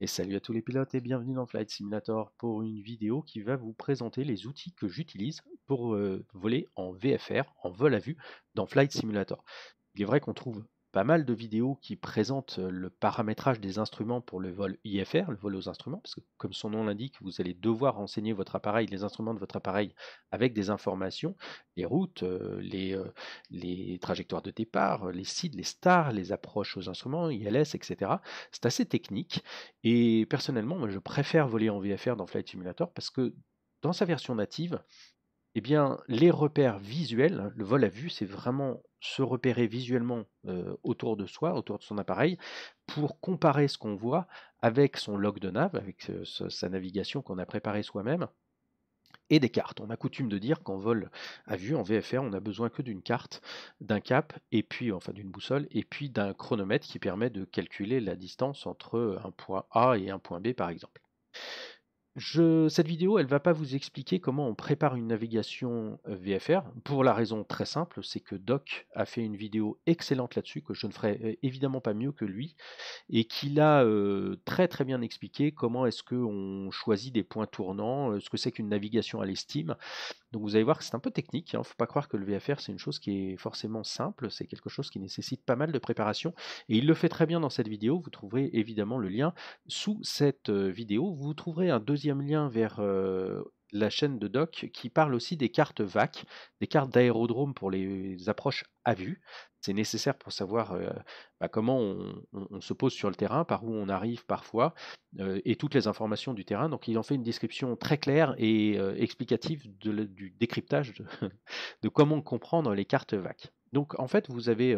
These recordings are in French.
Et salut à tous les pilotes et bienvenue dans Flight Simulator pour une vidéo qui va vous présenter les outils que j'utilise pour euh, voler en VFR, en vol à vue, dans Flight Simulator. Il est vrai qu'on trouve pas mal de vidéos qui présentent le paramétrage des instruments pour le vol IFR, le vol aux instruments, parce que comme son nom l'indique, vous allez devoir renseigner votre appareil, les instruments de votre appareil avec des informations, les routes, les, les trajectoires de départ, les sites, les stars, les approches aux instruments, ILS, etc. C'est assez technique et personnellement, moi, je préfère voler en VFR dans Flight Simulator parce que dans sa version native, eh bien, les repères visuels, le vol à vue, c'est vraiment se repérer visuellement autour de soi, autour de son appareil, pour comparer ce qu'on voit avec son log de nav, avec sa navigation qu'on a préparée soi-même, et des cartes. On a coutume de dire qu'en vol à vue, en VFR, on n'a besoin que d'une carte, d'un cap, et puis enfin d'une boussole, et puis d'un chronomètre qui permet de calculer la distance entre un point A et un point B, par exemple cette vidéo, elle va pas vous expliquer comment on prépare une navigation euh, VFR, pour la raison très simple, c'est que Doc a fait une vidéo excellente là-dessus, que je ne ferai euh, évidemment pas mieux que lui, et qu'il a euh, très très bien expliqué comment est-ce on choisit des points tournants, ce que c'est qu'une navigation à l'estime. Donc vous allez voir que c'est un peu technique, il hein. ne faut pas croire que le VFR c'est une chose qui est forcément simple, c'est quelque chose qui nécessite pas mal de préparation, et il le fait très bien dans cette vidéo, vous trouverez évidemment le lien sous cette vidéo, vous trouverez un deuxième lien vers la chaîne de Doc qui parle aussi des cartes VAC, des cartes d'aérodrome pour les approches à vue. C'est nécessaire pour savoir bah, comment on, se pose sur le terrain, par où on arrive parfois, et toutes les informations du terrain. Donc il en fait une description très claire et explicative du décryptage de, de, comment comprendre les cartes VAC. Donc en fait, vous avez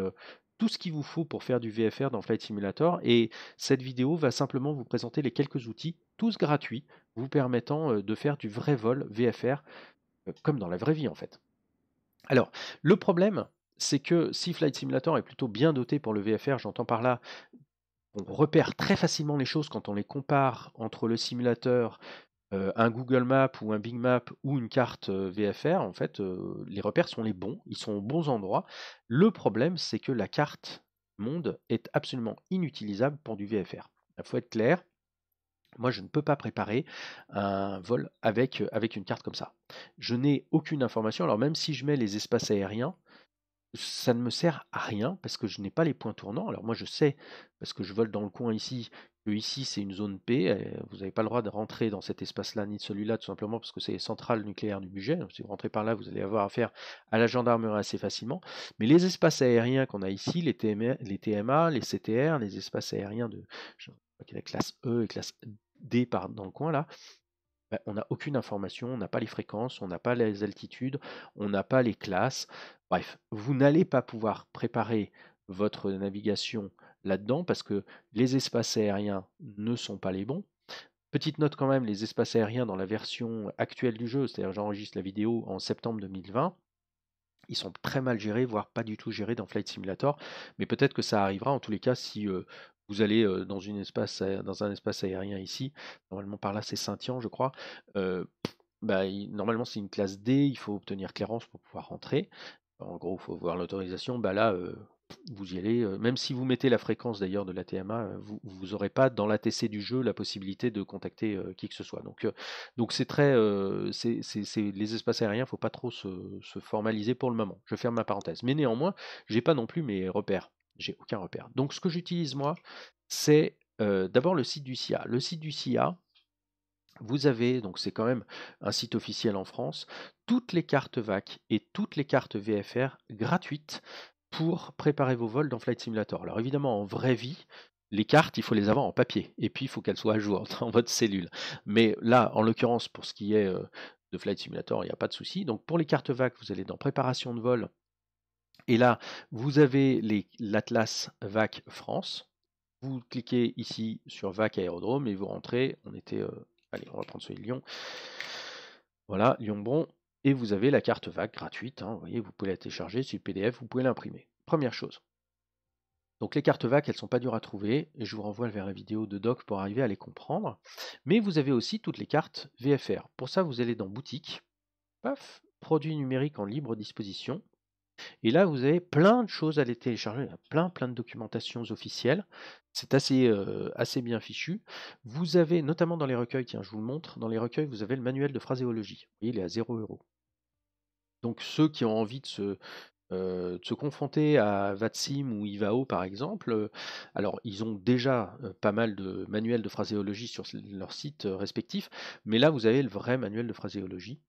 tout ce qu'il vous faut pour faire du VFR dans Flight Simulator et cette vidéo va simplement vous présenter les quelques outils, tous gratuits, vous permettant euh, de faire du vrai vol VFR euh, comme dans la vraie vie en fait. Alors, le problème, c'est que si Flight Simulator est plutôt bien doté pour le VFR, j'entends par là, on repère très facilement les choses quand on les compare entre le simulateur euh, un Google Map ou un Big Map ou une carte euh, VFR, en fait, euh, les repères sont les bons, ils sont aux bons endroits. Le problème, c'est que la carte monde est absolument inutilisable pour du VFR. Il faut être clair, moi, je ne peux pas préparer un vol avec, avec une carte comme ça. Je n'ai aucune information. Alors, même si je mets les espaces aériens, ça ne me sert à rien parce que je n'ai pas les points tournants. Alors moi je sais, parce que je vole dans le coin ici, que ici c'est une zone P, eh, vous n'avez pas le droit de rentrer dans cet espace-là ni de celui-là, tout simplement parce que c'est les centrales nucléaires du budget. si vous rentrez par là, vous allez avoir affaire à la gendarmerie assez facilement. Mais les espaces aériens qu'on a ici, les, TMA, les CTR, les espaces aériens de, la classe E et classe D dans le coin là, bah, on n'a aucune information, on n'a pas les fréquences, on n'a pas les altitudes, on n'a pas les classes. Bref, vous n'allez pas pouvoir préparer votre navigation là-dedans parce que les espaces aériens ne sont pas les bons. Petite note quand même, les espaces aériens dans la version actuelle du jeu, c'est-à-dire j'enregistre la vidéo en septembre 2020, ils sont très mal gérés, voire pas du tout gérés dans Flight Simulator, mais peut-être que ça arrivera en tous les cas si euh, vous allez dans, une espace, dans un espace aérien ici, normalement par là c'est Saint-Yan je crois, bah, normalement c'est une classe D, il faut obtenir clairance pour pouvoir rentrer, en gros il faut voir l'autorisation, bah là vous y allez, même si vous mettez la fréquence d'ailleurs de la TMA, vous n'aurez pas dans l'ATC du jeu la possibilité de contacter qui que ce soit. Donc donc c'est très c'est, les espaces aériens, il ne faut pas trop se, se, formaliser pour le moment. Je ferme ma parenthèse. Mais néanmoins, j'ai pas non plus mes repères j'ai aucun repère. Donc ce que j'utilise moi, c'est euh, d'abord le site du CIA. Le site du CIA, vous avez, donc c'est quand même un site officiel en France, toutes les cartes VAC et toutes les cartes VFR gratuites pour préparer vos vols dans Flight Simulator. Alors évidemment, en vraie vie, les cartes, il faut les avoir en papier, et puis il faut qu'elles soient à jour dans votre cellule. Mais là, en l'occurrence, pour ce qui est euh, de Flight Simulator, il n'y a pas de souci. Donc pour les cartes VAC, vous allez dans Préparation de vol, et là, vous avez l'Atlas VAC France. Vous cliquez ici sur VAC Aérodrome et vous rentrez. On était. Euh, allez, on va prendre celui de Lyon. Voilà, Lyon-Bron. Et vous avez la carte VAC gratuite. Hein. vous voyez, vous pouvez la télécharger. sur le PDF, vous pouvez l'imprimer. Première chose. Donc les cartes VAC, elles ne sont pas dures à trouver. Je vous renvoie vers la vidéo de Doc pour arriver à les comprendre. Mais vous avez aussi toutes les cartes VFR. Pour ça, vous allez dans Boutique, paf, Produits numériques en libre disposition. Et là, vous avez plein de choses à les télécharger, hein, plein, plein de documentations officielles. C'est assez, euh, assez bien fichu. Vous avez, notamment dans les recueils, tiens, je vous le montre, dans les recueils, vous avez le manuel de phraséologie. Vous voyez, il est à 0 euros. Donc ceux qui ont envie de se, euh, se confronter à Vatsim ou Ivao par exemple, euh, alors ils ont déjà pas mal de manuels de phraséologie sur leur site respectif, mais là vous avez le vrai manuel de phraséologie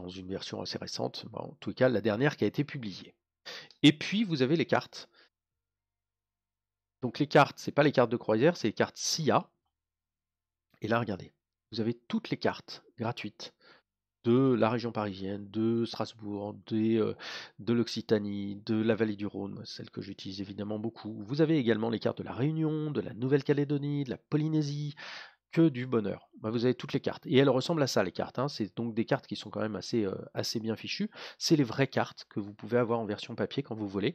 dans une version assez récente, bah, en tout cas la dernière qui a été publiée. Et puis vous avez les cartes. Donc les cartes, c'est pas les cartes de croisière, c'est les cartes SIA. Et là, regardez, vous avez toutes les cartes gratuites de la région parisienne, de Strasbourg, de euh, de l'Occitanie, de la vallée du Rhône, celle que j'utilise évidemment beaucoup. Vous avez également les cartes de la Réunion, de la Nouvelle-Calédonie, de la Polynésie, que du bonheur. Bah, vous avez toutes les cartes. Et elles ressemblent à ça, les cartes. Hein. C'est donc des cartes qui sont quand même assez, assez bien fichues. C'est les vraies cartes que vous pouvez avoir en version papier quand vous voulez.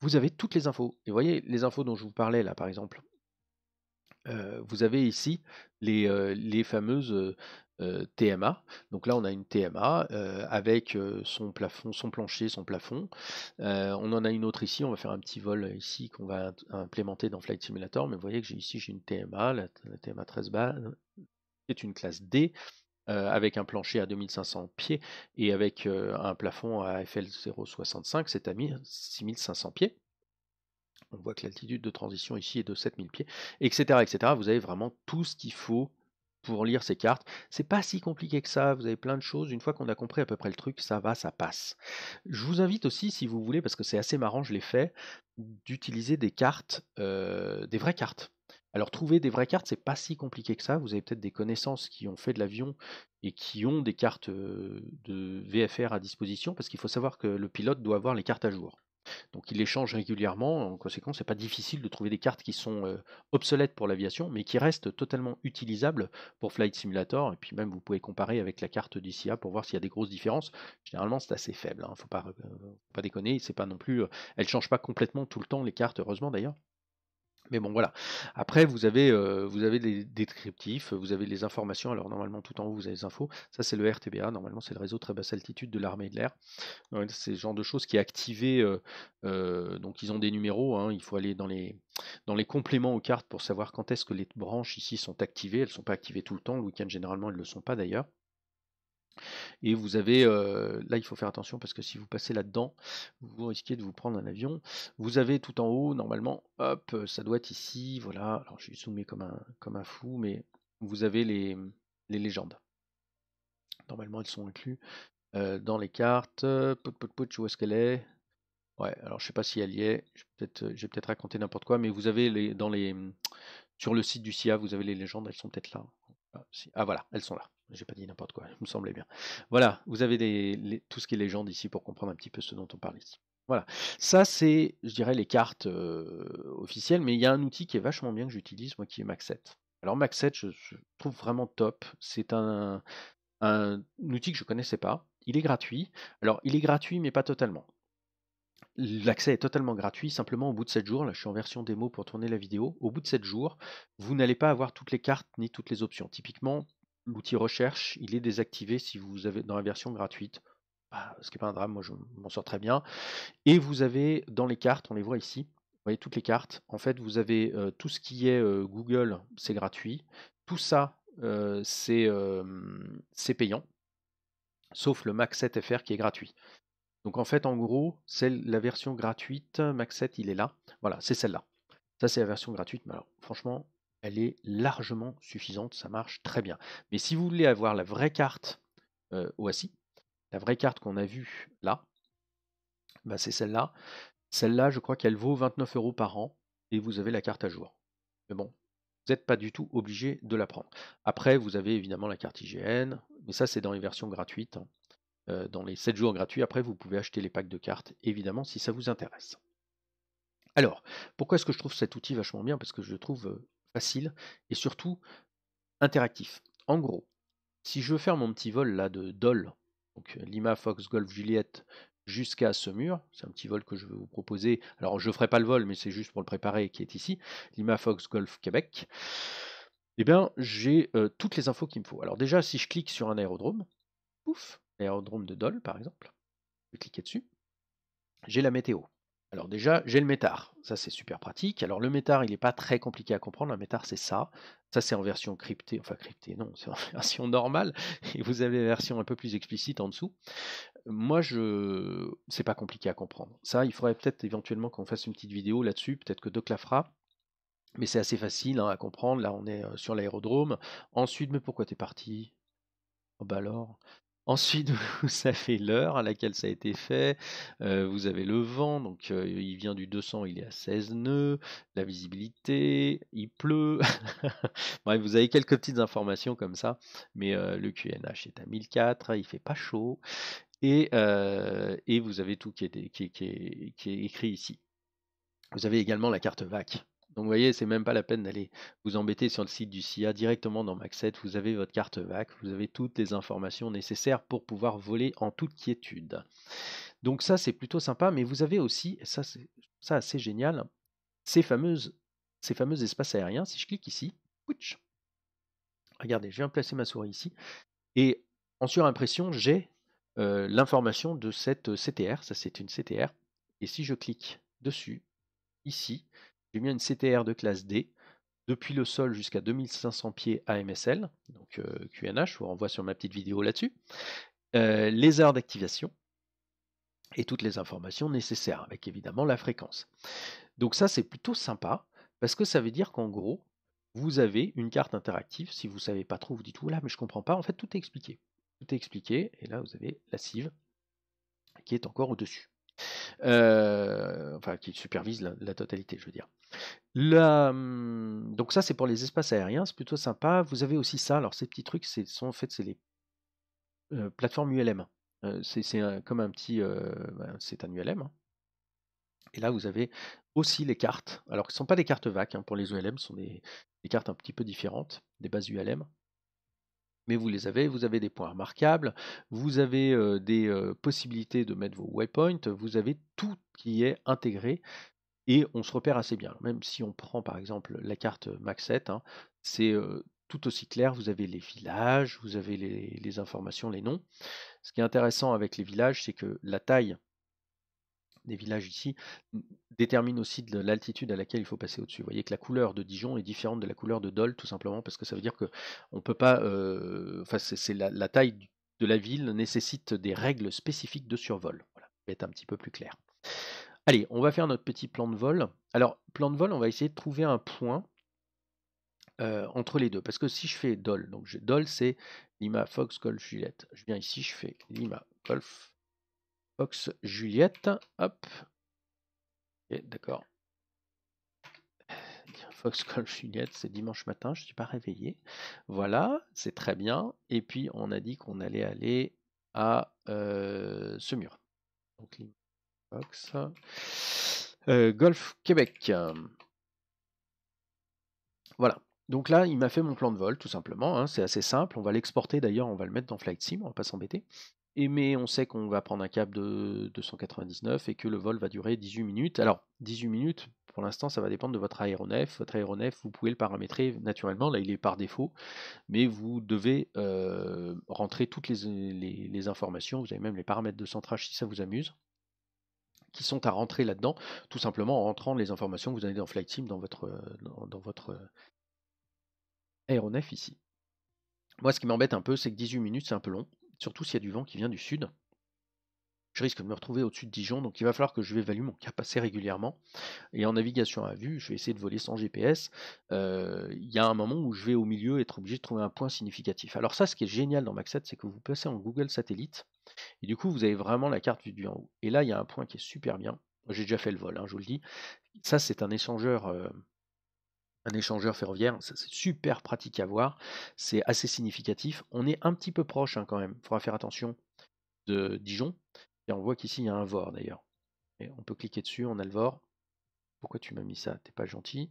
Vous avez toutes les infos. Et vous voyez, les infos dont je vous parlais là, par exemple, vous avez ici les, les fameuses TMA. Donc là, on a une TMA avec son plafond, son plancher, son plafond. on en a une autre ici. On va faire un petit vol ici qu'on va implémenter dans Flight Simulator. Mais vous voyez que j'ai ici j'ai une TMA, la, TMA 13 bas, qui est une classe D. avec un plancher à 2500 pieds et avec un plafond à FL 065, c'est à 6500 pieds. On voit que l'altitude de transition ici est de 7000 pieds, etc., etc. Vous avez vraiment tout ce qu'il faut pour lire ces cartes. C'est pas si compliqué que ça, vous avez plein de choses. Une fois qu'on a compris à peu près le truc, ça va, ça passe. Je vous invite aussi, si vous voulez, parce que c'est assez marrant, je l'ai fait, d'utiliser des cartes, euh, des vraies cartes. Alors trouver des vraies cartes, c'est pas si compliqué que ça. Vous avez peut-être des connaissances qui ont fait de l'avion et qui ont des cartes euh, de VFR à disposition, parce qu'il faut savoir que le pilote doit avoir les cartes à jour. Donc il change régulièrement, en conséquence, c'est pas difficile de trouver des cartes qui sont obsolètes pour l'aviation, mais qui restent totalement utilisables pour Flight Simulator. Et puis même vous pouvez comparer avec la carte d'ICA pour voir s'il y a des grosses différences. Généralement c'est assez faible, il hein, faut, pas, faut pas déconner, c'est pas non plus. elle change pas complètement tout le temps les cartes, heureusement d'ailleurs. Mais bon, voilà. Après, vous avez, vous avez des descriptifs, vous avez les informations. Alors, normalement, tout en haut, vous avez les infos. Ça, c'est le RTBA. Normalement, c'est le réseau très basse altitude de l'armée de l'air. c'est le genre de choses qui est activé. donc, ils ont des numéros. Hein. il faut aller dans les, dans les compléments aux cartes pour savoir quand est-ce que les branches ici sont activées. Elles ne sont pas activées tout le temps. Le week-end, généralement, elles ne le sont pas d'ailleurs. Et vous avez, là il faut faire attention parce que si vous passez là-dedans, vous risquez de vous prendre un avion. Vous avez tout en haut, normalement, hop, ça doit être ici, voilà. Alors je suis zoomé comme un, comme un fou, mais vous avez les, mmh, les légendes. Normalement, elles sont incluses dans les cartes. Pout, où est-ce qu'elle est Ouais, alors je sais pas si elle y est. J'ai peut-être peut, raconté n'importe quoi, mais vous avez les, dans les, mmh, sur le site du CIA, vous avez les légendes, elles sont peut-être là. Ah, ah, voilà, elles sont là. J'ai pas dit n'importe quoi, il me semblait bien. Voilà, vous avez tout ce qui est légende ici pour comprendre un petit peu ce dont on parle ici. Voilà, ça c'est, je dirais, les cartes euh, officielles, mais il y a un outil qui est vachement bien que j'utilise, moi, qui est Mac 7. Alors Max 7, je, trouve vraiment top. C'est un, un, outil que je connaissais pas. Il est gratuit. Alors, il est gratuit, mais pas totalement. L'accès est totalement gratuit, simplement au bout de 7 jours, là je suis en version démo pour tourner la vidéo, au bout de 7 jours, vous n'allez pas avoir toutes les cartes ni toutes les options. Typiquement, l'outil recherche, il est désactivé si vous avez dans la version gratuite, bah, ce qui n'est pas un drame, moi je m'en sors très bien. Et vous avez dans les cartes, on les voit ici, vous voyez toutes les cartes, en fait vous avez euh, tout ce qui est euh, Google, c'est gratuit, tout ça euh, c'est payant, sauf le Mac 7 FR qui est gratuit. Donc en fait, en gros, c'est la version gratuite. Euh, Max 7, il est là. Voilà, c'est celle-là. Ça, c'est la version gratuite. Mais alors, franchement, elle est largement suffisante. Ça marche très bien. Mais si vous voulez avoir la vraie carte euh, OACI, la vraie carte qu'on a vue là, bah, c'est celle-là. Celle-là, je crois qu'elle vaut 29 euros par an et vous avez la carte à jour. Mais bon, vous n'êtes pas du tout obligé de la prendre. Après, vous avez évidemment la carte IGN, mais ça, c'est dans les versions gratuites. Hein. Euh, dans les 7 jours gratuits. Après, vous pouvez acheter les packs de cartes, évidemment, si ça vous intéresse. Alors, pourquoi est-ce que je trouve cet outil vachement bien Parce que je le trouve facile et surtout interactif. En gros, si je veux faire mon petit vol là de Dole, donc euh, Lima, Fox, Golf, Juliette, jusqu'à ce mur, c'est un petit vol que je vais vous proposer. Alors, je ne ferai pas le vol, mais c'est juste pour le préparer qui est ici, Lima, Fox, Golf, Québec. Et eh bien, j'ai toutes les infos qu'il me faut. Alors déjà, si je clique sur un aérodrome, pouf, l'aérodrome de Dole, par exemple, je vais cliquer dessus, j'ai la météo. Alors déjà, j'ai le métar, ça c'est super pratique. Alors le métar, il n'est pas très compliqué à comprendre, un métar c'est ça. Ça c'est en version cryptée, enfin cryptée non, c'est en version normale, et vous avez la version un peu plus explicite en dessous. Moi, je c'est pas compliqué à comprendre. Ça, il faudrait peut-être éventuellement qu'on fasse une petite vidéo là-dessus, peut-être que Doc la mais c'est assez facile hein, à comprendre. Là, on est euh, sur l'aérodrome. Ensuite, mais pourquoi t'es parti Oh bah alors, Ensuite, vous avez l'heure à laquelle ça a été fait, euh, vous avez le vent, donc il vient du 200, il est à 16 nœuds, la visibilité, il pleut. Bref, vous avez quelques petites informations comme ça, mais le QNH est à 1004, il fait pas chaud, et, vous avez tout qui est écrit ici. Vous avez également la carte VAC. Donc vous voyez, c'est même pas la peine d'aller vous embêter sur le site du CIA directement dans Mac 7. Vous avez votre carte VAC, vous avez toutes les informations nécessaires pour pouvoir voler en toute quiétude. Donc ça c'est plutôt sympa, mais vous avez aussi, ça c'est assez génial, ces fameuses ces fameux espaces aériens. Si je clique ici, regardez, je viens placer ma souris ici et en surimpression j'ai euh, l'information de cette CTR. Ça c'est une CTR. Et si je clique dessus, ici, j'ai mis une CTR de classe D depuis le sol jusqu'à 2500 pieds AMSL, donc QNH, euh, je vous renvoie sur ma petite vidéo là-dessus, euh, les heures d'activation et toutes les informations nécessaires, avec évidemment la fréquence. Donc ça, c'est plutôt sympa, parce que ça veut dire qu'en gros, vous avez une carte interactive. Si vous ne savez pas trop, vous dites, là, mais je ne comprends pas. En fait, tout est expliqué. Tout est expliqué, et là, vous avez la cive qui est encore au-dessus. Euh, enfin, qui supervise la, totalité, je veux dire. Mmh, donc ça, c'est pour les espaces aériens, c'est plutôt sympa. Vous avez aussi ça, alors ces petits trucs, c'est en fait, c'est les plateformes ULM. c'est comme un petit... Bah, c'est un ULM. Hein. Et là, vous avez aussi les cartes. Alors, ce ne sont pas des cartes VAC hein, pour les ULM, ce sont des, des, cartes un petit peu différentes, des bases ULM. Mais vous les avez, vous avez des points remarquables, vous avez des possibilités de mettre vos waypoints, vous avez tout qui est intégré et on se repère assez bien. Même si on prend par exemple la carte Max 7, hein, c'est tout aussi clair, vous avez les villages, vous avez les, informations, les noms. Ce qui est intéressant avec les villages, c'est que la taille des villages ici détermine aussi l'altitude à laquelle il faut passer au-dessus. Vous voyez que la couleur de Dijon est différente de la couleur de Dole, tout simplement, parce que ça veut dire que on peut pas. enfin, c'est la, taille de la ville nécessite des règles spécifiques de survol. Voilà, être un petit peu plus clair. Allez, on va faire notre petit plan de vol. Alors, plan de vol, on va essayer de trouver un point euh, entre les deux. Parce que si je fais DOL, donc je, DOL c'est Lima, Fox, Golf, Juliette. Je viens ici, je fais Lima, Golf, Fox, Juliette. Hop. Et D'accord. Fox Golf Juliette, c'est dimanche matin, je ne suis pas réveillé. Voilà, c'est très bien. Et puis on a dit qu'on allait aller à ce euh, mur. Donc euh, Golf Québec. Voilà. Donc là, il m'a fait mon plan de vol, tout simplement. Hein. C'est assez simple. On va l'exporter d'ailleurs, on va le mettre dans Flight Sim, on va pas s'embêter. Et mais on sait qu'on va prendre un câble de 299 et que le vol va durer 18 minutes. Alors, 18 minutes, pour l'instant, ça va dépendre de votre aéronef. Votre aéronef, vous pouvez le paramétrer naturellement. Là, il est par défaut. Mais vous devez euh, rentrer toutes les, informations. Vous avez même les paramètres de centrage si ça vous amuse qui sont à rentrer là-dedans, tout simplement en rentrant les informations que vous avez dans Flight Team, dans votre, dans, dans votre euh, aéronef ici. Moi, ce qui m'embête un peu, c'est que 18 minutes, c'est un peu long, surtout s'il y a du vent qui vient du sud je risque de me retrouver au-dessus de Dijon, donc il va falloir que je vais évaluer mon cap assez régulièrement. Et en navigation à vue, je vais essayer de voler sans GPS. Euh, il y a un moment où je vais au milieu être obligé de trouver un point significatif. Alors ça, ce qui est génial dans Max7, c'est que vous passez en Google Satellite, et du coup, vous avez vraiment la carte vue du en haut. Et là, il y a un point qui est super bien. J'ai déjà fait le vol, hein, je vous le dis. Ça, c'est un échangeur. Euh, un échangeur ferroviaire, c'est super pratique à voir, c'est assez significatif. On est un petit peu proche hein, quand même, il faudra faire attention de Dijon, et on voit qu'ici, il y a un VOR d'ailleurs. Et on peut cliquer dessus, on a le VOR. Pourquoi tu m'as mis ça T'es pas gentil.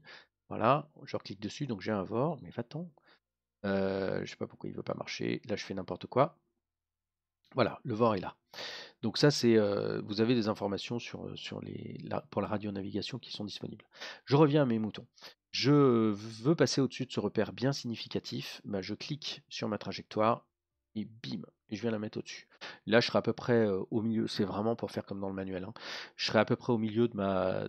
Voilà, je reclique dessus, donc j'ai un VOR, mais va-t'en. Je euh, je sais pas pourquoi il veut pas marcher. Là, je fais n'importe quoi. Voilà, le VOR est là. Donc ça, c'est, euh, vous avez des informations sur, euh, sur les, la, pour la radionavigation qui sont disponibles. Je reviens à mes moutons. Je veux passer au-dessus de ce repère bien significatif. Bah, je clique sur ma trajectoire et bim, et je viens la mettre au-dessus. Là, je serai à peu près euh, au milieu, c'est vraiment pour faire comme dans le manuel, hein. je serai à peu près au milieu de ma,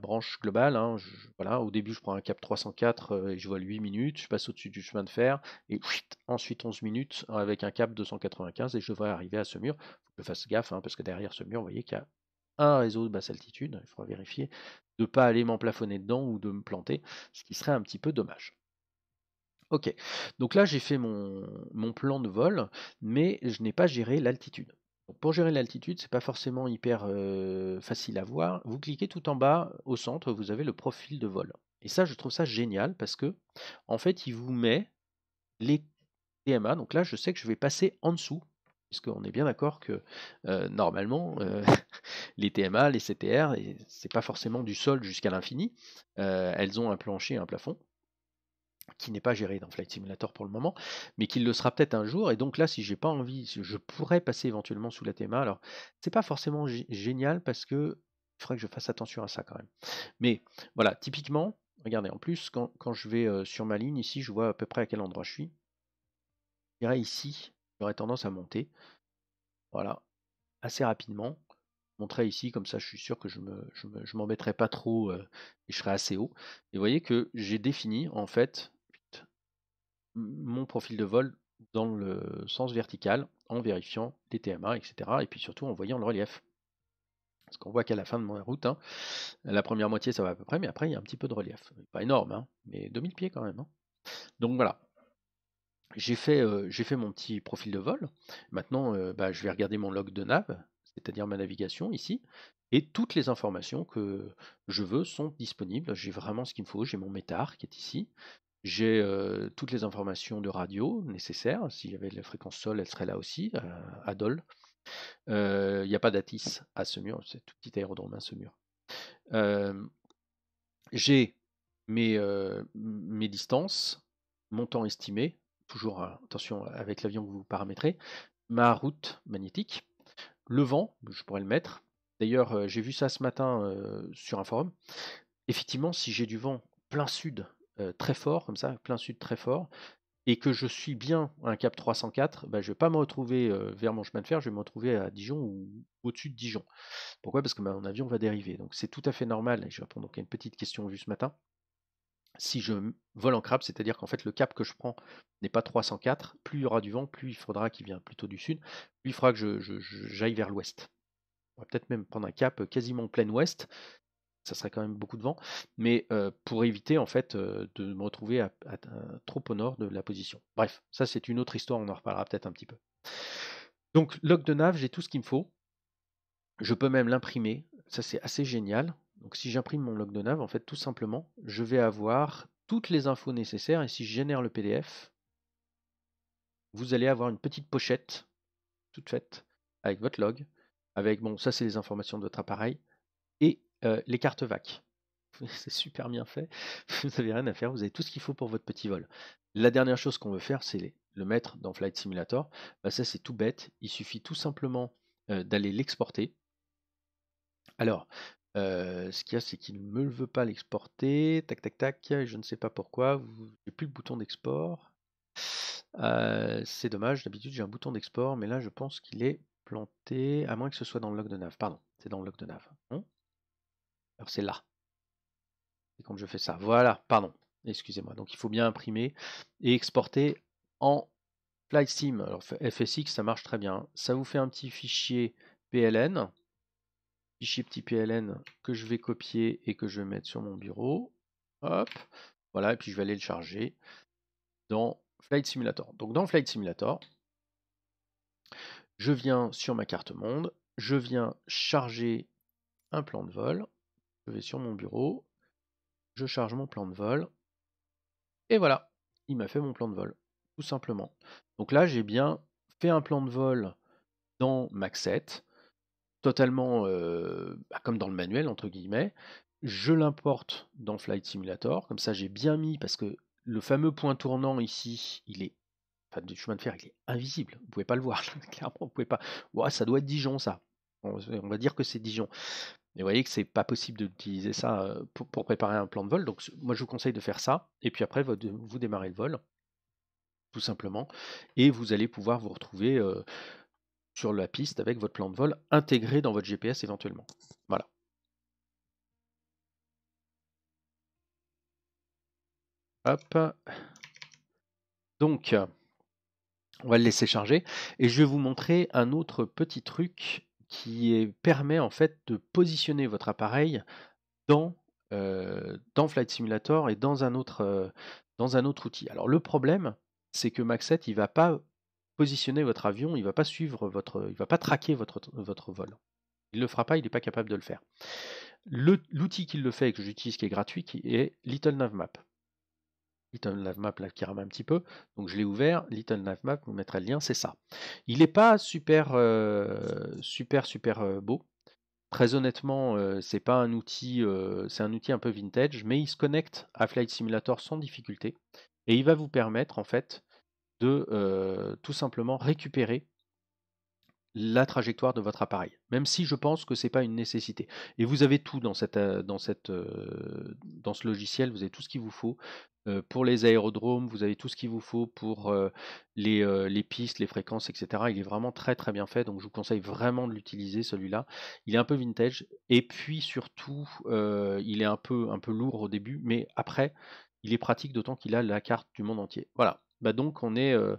branche globale. Hein. voilà, au début, je prends un cap 304 euh, et je vois 8 minutes, je passe au-dessus du chemin de fer, et ensuite 11 minutes euh, avec un cap 295 et je devrais arriver à ce mur. faut que je fasse gaffe, hein, parce que derrière ce mur, vous voyez qu'il y a un réseau de basse altitude, il faudra vérifier, de ne pas aller m'en plafonner dedans ou de me planter, ce qui serait un petit peu dommage. Ok, donc là j'ai fait mon, mon, plan de vol, mais je n'ai pas géré l'altitude. Pour gérer l'altitude, c'est pas forcément hyper facile à voir. Vous cliquez tout en bas au centre, vous avez le profil de vol. Et ça, je trouve ça génial parce que en fait, il vous met les TMA. Donc là, je sais que je vais passer en dessous, puisqu'on est bien d'accord que normalement, euh, les TMA, les CTR, c'est pas forcément du sol jusqu'à l'infini. elles ont un plancher, un plafond qui n'est pas géré dans Flight Simulator pour le moment, mais qui le sera peut-être un jour. Et donc là, si j'ai pas envie, je pourrais passer éventuellement sous la TMA. Alors, c'est pas forcément génial parce que il faudrait que je fasse attention à ça quand même. Mais voilà, typiquement, regardez, en plus, quand, quand je vais euh, sur ma ligne ici, je vois à peu près à quel endroit je suis. Je dirais ici, j'aurais tendance à monter. Voilà, assez rapidement. Montrer ici, comme ça je suis sûr que je me, je, pas trop euh, et je serai assez haut. Et vous voyez que j'ai défini en fait mon profil de vol dans le sens vertical en vérifiant les TMA, etc. Et puis surtout en voyant le relief. Parce qu'on voit qu'à la fin de mon route, hein, la première moitié ça va à peu près, mais après il y a un petit peu de relief. Pas énorme, hein, mais 2000 pieds quand même. Hein. Donc voilà. J'ai fait, euh, j'ai fait, mon petit profil de vol. Maintenant, euh, bah, je vais regarder mon log de nav, c'est-à-dire ma navigation ici. Et toutes les informations que je veux sont disponibles. J'ai vraiment ce qu'il me faut. J'ai mon métar qui est ici. J'ai toutes les informations de radio nécessaires. S'il y avait la fréquence sol, elle serait là aussi, à Dol. Il n'y a pas d'ATIS à ce mur, c'est tout petit aérodrome à ce mur. J'ai mes, mes distances, mon temps estimé, toujours hein, attention avec l'avion que vous paramétrez, ma route magnétique, le vent, je pourrais le mettre. D'ailleurs, j'ai vu ça ce matin sur un forum. Effectivement, si j'ai du vent plein sud euh, très fort, comme ça, plein sud très fort, et que je suis bien un cap 304, bah, je ne vais pas me retrouver euh, vers mon chemin de fer, je vais me retrouver à Dijon ou au-dessus de Dijon. Pourquoi Parce que bah, mon avion va dériver. Donc c'est tout à fait normal, et je réponds donc à une petite question vue ce matin. Si je vole en crabe, c'est-à-dire qu'en fait le cap que je prends n'est pas 304, plus il y aura du vent, plus il faudra qu'il vienne plutôt du sud, plus il faudra que j'aille je, vers l'ouest. On va peut-être même prendre un cap euh, quasiment plein ouest, ça serait quand même beaucoup de vent, mais euh, pour éviter en fait euh, de me retrouver euh, trop au nord de la position. Bref, ça c'est une autre histoire, on en reparlera peut-être un petit peu. Donc log de nav, j'ai tout ce qu'il me faut. Je peux même l'imprimer, ça c'est assez génial. Donc si j'imprime mon log de nav, en fait tout simplement, je vais avoir toutes les infos nécessaires et si je génère le PDF, vous allez avoir une petite pochette toute faite avec votre log, avec bon ça c'est les informations de votre appareil et euh, les cartes VAC. C'est super bien fait. Vous n'avez rien à faire, vous avez tout ce qu'il faut pour votre petit vol. La dernière chose qu'on veut faire, c'est le mettre dans Flight Simulator. Bah, ça, c'est tout bête. Il suffit tout simplement euh, d'aller l'exporter. Alors, euh, ce qu'il y a, c'est qu'il ne me le veut pas l'exporter. Tac, tac, tac. Je ne sais pas pourquoi. je n'ai plus le bouton d'export. c'est dommage. D'habitude, j'ai un bouton d'export, mais là, je pense qu'il est planté, à moins que ce soit dans le log de nav. Pardon, c'est dans le log de nav. Hein. Alors c'est là. Et quand je fais ça, voilà, pardon, excusez-moi. Donc il faut bien imprimer et exporter en Flight Sim. Alors FSX, ça marche très bien. Ça vous fait un petit fichier PLN, fichier petit PLN que je vais copier et que je vais mettre sur mon bureau. Hop, voilà, et puis je vais aller le charger dans Flight Simulator. Donc dans Flight Simulator, je viens sur ma carte monde, je viens charger un plan de vol. Je vais sur mon bureau, je charge mon plan de vol, et voilà, il m'a fait mon plan de vol, tout simplement. Donc là, j'ai bien fait un plan de vol dans Mac 7, totalement euh, bah, comme dans le manuel, entre guillemets. Je l'importe dans Flight Simulator, comme ça j'ai bien mis, parce que le fameux point tournant ici, il est enfin, du chemin de fer, il est invisible. Vous pouvez pas le voir, clairement, vous pouvez pas. ça doit être Dijon, ça. On, va dire que c'est Dijon. Et vous voyez que c'est pas possible d'utiliser ça pour, préparer un plan de vol. Donc moi je vous conseille de faire ça. Et puis après vous, démarrez le vol, tout simplement. Et vous allez pouvoir vous retrouver sur la piste avec votre plan de vol intégré dans votre GPS éventuellement. Voilà. Hop. Donc, on va le laisser charger. Et je vais vous montrer un autre petit truc qui permet en fait de positionner votre appareil dans, dans Flight Simulator et dans un, autre, dans un autre outil. Alors le problème, c'est que Max 7, il ne va pas positionner votre avion, il ne va pas suivre votre. Il va pas traquer votre, votre vol. Il ne le fera pas, il n'est pas capable de le faire. L'outil qui le fait et que j'utilise qui est gratuit qui est Little Nav Map. Little Navmap là, qui rame un petit peu. Donc je l'ai ouvert, Little Navmap, vous mettrez le lien, c'est ça. Il n'est pas super, euh, super, super euh, beau. Très honnêtement, euh, c'est pas un outil, c'est un outil un peu vintage, mais il se connecte à Flight Simulator sans difficulté et il va vous permettre en fait de tout simplement récupérer la trajectoire de votre appareil, même si je pense que ce n'est pas une nécessité. Et vous avez tout dans, cette, euh, euh, dans, ce logiciel, vous avez tout ce qu'il vous faut. Euh, pour les aérodromes, vous avez tout ce qu'il vous faut pour les, pistes, les fréquences, etc. Il est vraiment très très bien fait, donc je vous conseille vraiment de l'utiliser celui-là. Il est un peu vintage, et puis surtout, il est un peu, un peu lourd au début, mais après, il est pratique d'autant qu'il a la carte du monde entier. Voilà, bah donc on est, euh,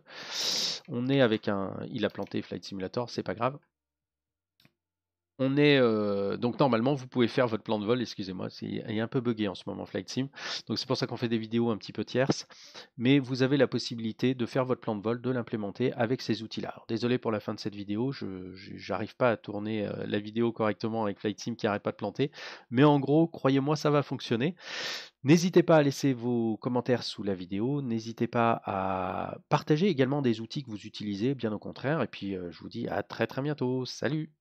on est avec un. Il a planté Flight Simulator, c'est pas grave on est euh, donc normalement vous pouvez faire votre plan de vol. Excusez-moi, il est un peu buggé en ce moment Flight Sim, donc c'est pour ça qu'on fait des vidéos un petit peu tierces. Mais vous avez la possibilité de faire votre plan de vol, de l'implémenter avec ces outils-là. Désolé pour la fin de cette vidéo, je n'arrive pas à tourner euh, la vidéo correctement avec Flight Sim qui n'arrête pas de planter, mais en gros, croyez-moi, ça va fonctionner. N'hésitez pas à laisser vos commentaires sous la vidéo, n'hésitez pas à partager également des outils que vous utilisez, bien au contraire, et puis euh, je vous dis à très très bientôt, salut